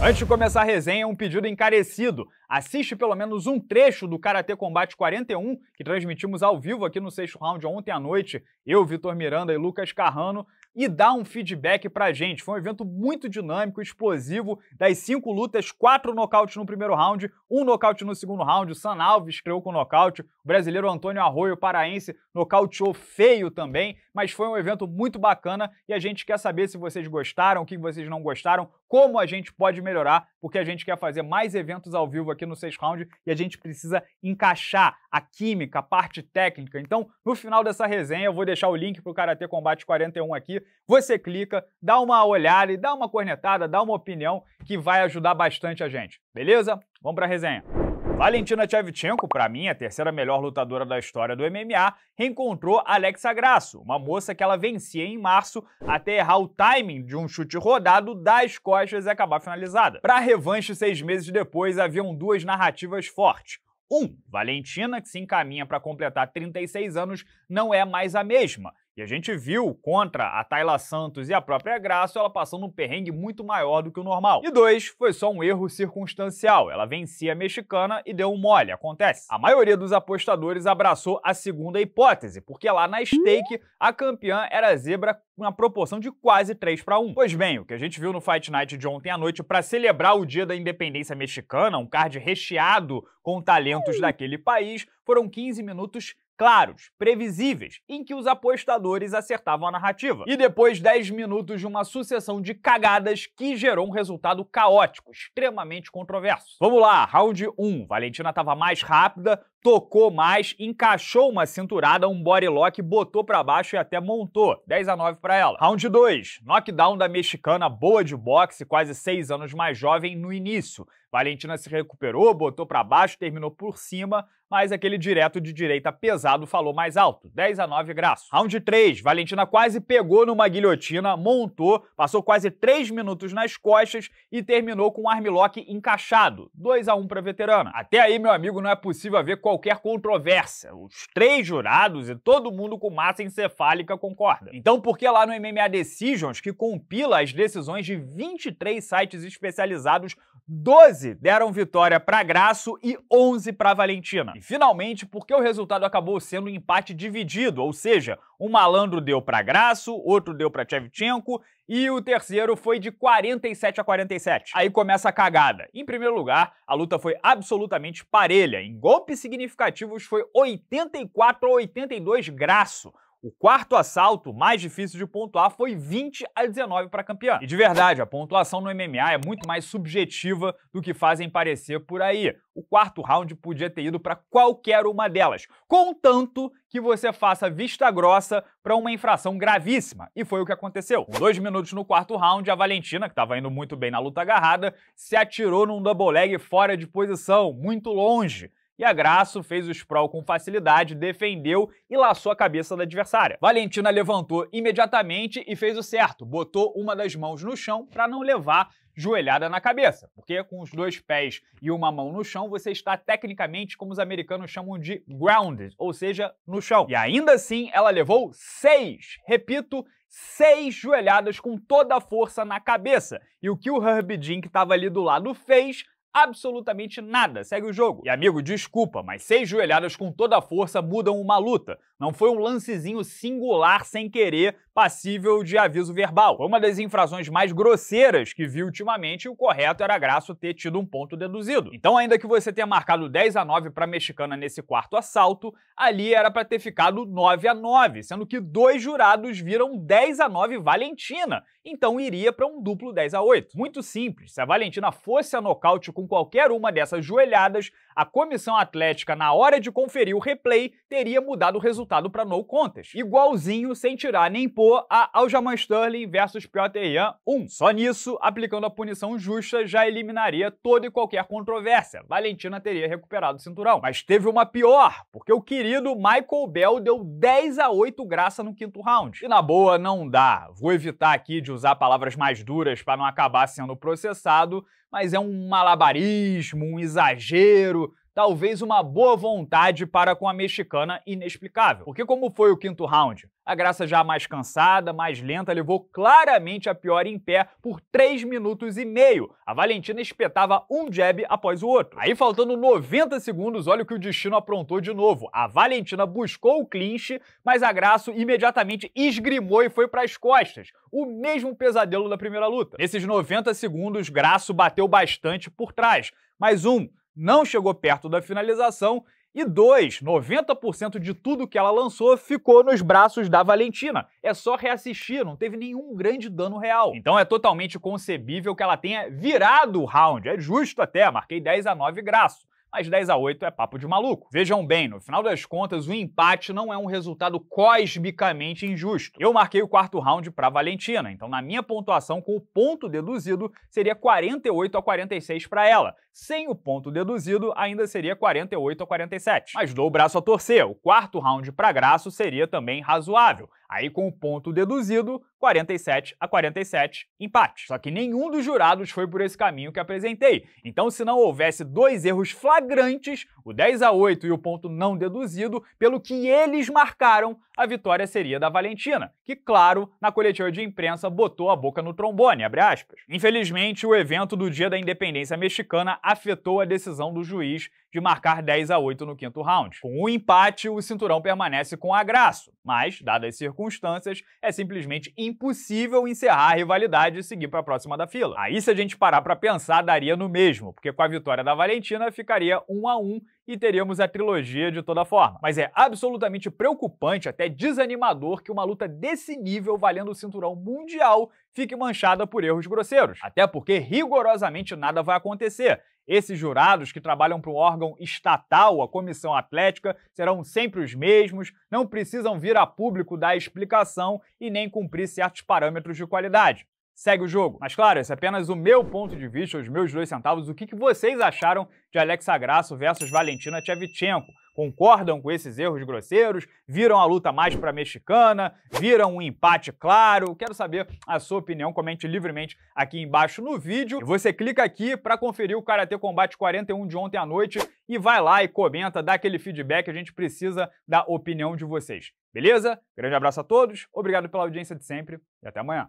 Antes de começar a resenha, um pedido encarecido. Assiste pelo menos um trecho do Karatê Combate 41, que transmitimos ao vivo aqui no sexto round ontem à noite, eu, Vitor Miranda e Lucas Carrano, e dá um feedback pra gente. Foi um evento muito dinâmico, explosivo. Das cinco lutas, quatro nocautes no primeiro round, um nocaute no segundo round. O San Alves criou com nocaute. O brasileiro Antônio Arroio, paraense, nocauteou feio também. Mas foi um evento muito bacana e a gente quer saber se vocês gostaram, o que vocês não gostaram, como a gente pode melhorar, porque a gente quer fazer mais eventos ao vivo aqui no 6 Round e a gente precisa encaixar a química, a parte técnica. Então, no final dessa resenha, eu vou deixar o link para o Karatê Combate 41 aqui. Você clica, dá uma olhada e dá uma cornetada, dá uma opinião que vai ajudar bastante a gente. Beleza? Vamos para a resenha. Valentina Tchevchenko, para mim a terceira melhor lutadora da história do MMA, reencontrou Alexa Grasso, uma moça que ela vencia em março até errar o timing de um chute rodado das costas e acabar finalizada. Para a revanche, seis meses depois, haviam duas narrativas fortes. Um, Valentina, que se encaminha para completar 36 anos, não é mais a mesma e a gente viu contra a Tayla Santos e a própria Graça ela passando um perrengue muito maior do que o normal. E dois, foi só um erro circunstancial. Ela vencia a mexicana e deu um mole, acontece. A maioria dos apostadores abraçou a segunda hipótese, porque lá na hum? stake a campeã era zebra uma proporção de quase 3 para 1. Pois bem, o que a gente viu no Fight Night de ontem à noite para celebrar o Dia da Independência Mexicana, um card recheado com talentos daquele país, foram 15 minutos claros, previsíveis, em que os apostadores acertavam a narrativa. E depois 10 minutos de uma sucessão de cagadas que gerou um resultado caótico, extremamente controverso. Vamos lá, round 1. Valentina estava mais rápida, tocou mais, encaixou uma cinturada, um body lock, botou para baixo e até montou. 10 a 9 para ela. Round 2, knockdown da mexicana boa de boxe, quase 6 anos mais jovem, no início, Valentina se recuperou, botou para baixo, terminou por cima, mas aquele direto de direita pesado falou mais alto, 10 a 9 graças. Round 3, Valentina quase pegou numa guilhotina, montou, passou quase 3 minutos nas costas e terminou com um armlock encaixado, 2 a 1 para veterana. Até aí, meu amigo, não é possível haver qualquer controvérsia. Os três jurados e todo mundo com massa encefálica concorda. Então, por que lá no MMA Decisions, que compila as decisões de 23 sites especializados, 12 13 deram vitória para Graço e 11 para Valentina. E finalmente, porque o resultado acabou sendo um empate dividido, ou seja, um malandro deu para Graço, outro deu para Tchevchenko e o terceiro foi de 47 a 47. Aí começa a cagada. Em primeiro lugar, a luta foi absolutamente parelha. Em golpes significativos foi 84 a 82 Graço. O quarto assalto, mais difícil de pontuar, foi 20 a 19 para campeã. E de verdade, a pontuação no MMA é muito mais subjetiva do que fazem parecer por aí. O quarto round podia ter ido para qualquer uma delas, contanto que você faça vista grossa para uma infração gravíssima. E foi o que aconteceu. Com dois minutos no quarto round, a Valentina, que estava indo muito bem na luta agarrada, se atirou num double leg fora de posição, muito longe. E a Graço fez o sprawl com facilidade, defendeu e laçou a cabeça da adversária. Valentina levantou imediatamente e fez o certo, botou uma das mãos no chão para não levar joelhada na cabeça, porque com os dois pés e uma mão no chão, você está tecnicamente, como os americanos chamam de grounded, ou seja, no chão. E ainda assim, ela levou seis, repito, seis joelhadas com toda a força na cabeça. E o que o Herb Jean, que estava ali do lado, fez absolutamente nada, segue o jogo. E amigo, desculpa, mas seis joelhadas com toda a força mudam uma luta. Não foi um lancezinho singular sem querer passível de aviso verbal. Foi uma das infrações mais grosseiras que vi ultimamente e o correto era Graço ter tido um ponto deduzido. Então, ainda que você tenha marcado 10 a 9 para a mexicana nesse quarto assalto, ali era para ter ficado 9 a 9, sendo que dois jurados viram 10 a 9 Valentina, então iria para um duplo 10 a 8. Muito simples, se a Valentina fosse a nocaute com qualquer uma dessas joelhadas, a comissão atlética, na hora de conferir o replay, teria mudado o resultado para no contest. Igualzinho, sem tirar nem pôr, a Aljamain Sterling versus Piotr Ian 1. Só nisso, aplicando a punição justa, já eliminaria toda e qualquer controvérsia. Valentina teria recuperado o cinturão. Mas teve uma pior, porque o querido Michael Bell deu 10 a 8 graça no quinto round. E na boa, não dá. Vou evitar aqui de usar palavras mais duras para não acabar sendo processado, mas é um malabarismo, um exagero, talvez uma boa vontade para com a mexicana inexplicável. Porque, como foi o quinto round, a Graça já mais cansada, mais lenta, levou claramente a pior em pé por 3 minutos e meio. A Valentina espetava um jab após o outro. Aí, faltando 90 segundos, olha o que o destino aprontou de novo. A Valentina buscou o clinch, mas a Graça imediatamente esgrimou e foi para as costas. O mesmo pesadelo da primeira luta. Nesses 90 segundos, Graça bateu bastante por trás. Mas um, não chegou perto da finalização. E dois, 90% de tudo que ela lançou ficou nos braços da Valentina. É só reassistir, não teve nenhum grande dano real. Então é totalmente concebível que ela tenha virado o round. É justo até, marquei 10 a 9 graço mas 10 a 8 é papo de maluco. Vejam bem, no final das contas, o empate não é um resultado cosmicamente injusto. Eu marquei o quarto round para Valentina, então na minha pontuação com o ponto deduzido seria 48 a 46 para ela sem o ponto deduzido, ainda seria 48 a 47. Mas dou o braço a torcer, o quarto round para Graço seria também razoável. Aí com o ponto deduzido, 47 a 47, empate. Só que nenhum dos jurados foi por esse caminho que apresentei. Então, se não houvesse dois erros flagrantes, o 10 a 8 e o ponto não deduzido, pelo que eles marcaram, a vitória seria da Valentina, que, claro, na coletiva de imprensa botou a boca no trombone, Infelizmente, o evento do Dia da Independência Mexicana afetou a decisão do juiz de marcar 10 a 8 no quinto round. Com o um empate, o cinturão permanece com agraço, mas, dadas as circunstâncias, é simplesmente impossível encerrar a rivalidade e seguir para a próxima da fila. Aí, se a gente parar para pensar, daria no mesmo, porque com a vitória da Valentina ficaria 1 a 1 e teríamos a trilogia de toda forma. Mas é absolutamente preocupante, até desanimador, que uma luta desse nível, valendo o cinturão mundial, fique manchada por erros grosseiros. Até porque rigorosamente nada vai acontecer. Esses jurados que trabalham para um órgão estatal, a Comissão Atlética, serão sempre os mesmos, não precisam vir a público dar explicação e nem cumprir certos parâmetros de qualidade segue o jogo. Mas claro, esse é apenas o meu ponto de vista, os meus dois centavos, o que, que vocês acharam de Alexa Grasso versus Valentina Tchevchenko? Concordam com esses erros grosseiros? Viram a luta mais para mexicana? Viram um empate claro? Quero saber a sua opinião. Comente livremente aqui embaixo no vídeo. E você clica aqui para conferir o Karate Combate 41 de ontem à noite e vai lá e comenta, dá aquele feedback. A gente precisa da opinião de vocês. Beleza? Grande abraço a todos. Obrigado pela audiência de sempre e até amanhã.